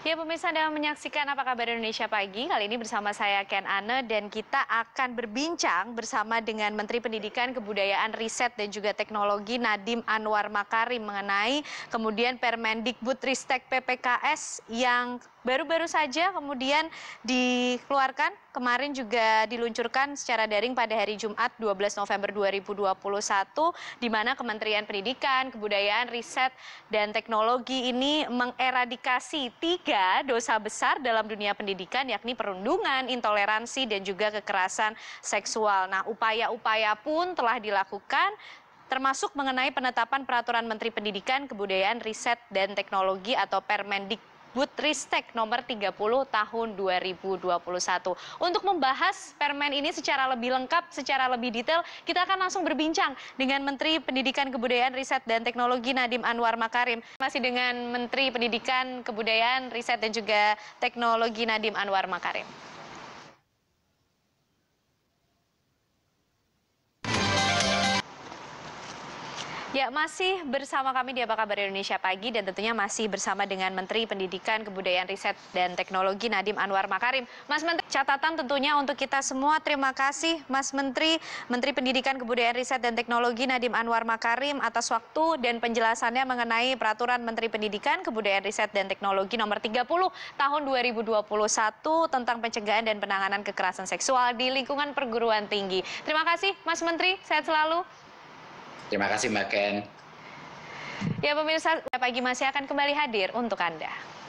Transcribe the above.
Ya pemirsa Anda menyaksikan apa kabar Indonesia pagi. Kali ini bersama saya Ken Ane dan kita akan berbincang bersama dengan Menteri Pendidikan, Kebudayaan, Riset dan juga Teknologi Nadim Anwar Makarim mengenai kemudian Permendikbud Ristek PPKS yang baru-baru saja kemudian dikeluarkan kemarin juga diluncurkan secara daring pada hari Jumat 12 November 2021 di mana Kementerian Pendidikan, Kebudayaan, Riset dan Teknologi ini mengeradikasi tiga tiga dosa besar dalam dunia pendidikan yakni perundungan, intoleransi, dan juga kekerasan seksual. Nah, upaya-upaya pun telah dilakukan termasuk mengenai penetapan peraturan Menteri Pendidikan, Kebudayaan, Riset, dan Teknologi atau permendik. Butristek nomor 30 tahun 2021. Untuk membahas permen ini secara lebih lengkap, secara lebih detail, kita akan langsung berbincang dengan Menteri Pendidikan Kebudayaan Riset dan Teknologi Nadim Anwar Makarim. Masih dengan Menteri Pendidikan Kebudayaan Riset dan juga Teknologi Nadim Anwar Makarim. Ya, masih bersama kami di Apa Kabar Indonesia Pagi dan tentunya masih bersama dengan Menteri Pendidikan, Kebudayaan, Riset, dan Teknologi Nadiem Anwar Makarim. Mas Menteri, catatan tentunya untuk kita semua. Terima kasih Mas Menteri, Menteri Pendidikan, Kebudayaan, Riset, dan Teknologi Nadiem Anwar Makarim atas waktu dan penjelasannya mengenai Peraturan Menteri Pendidikan, Kebudayaan, Riset, dan Teknologi nomor 30 tahun 2021 tentang pencegahan dan penanganan kekerasan seksual di lingkungan perguruan tinggi. Terima kasih Mas Menteri, sehat selalu. Terima kasih Mbak Ken. Ya pemirsa, pagi masih akan kembali hadir untuk Anda.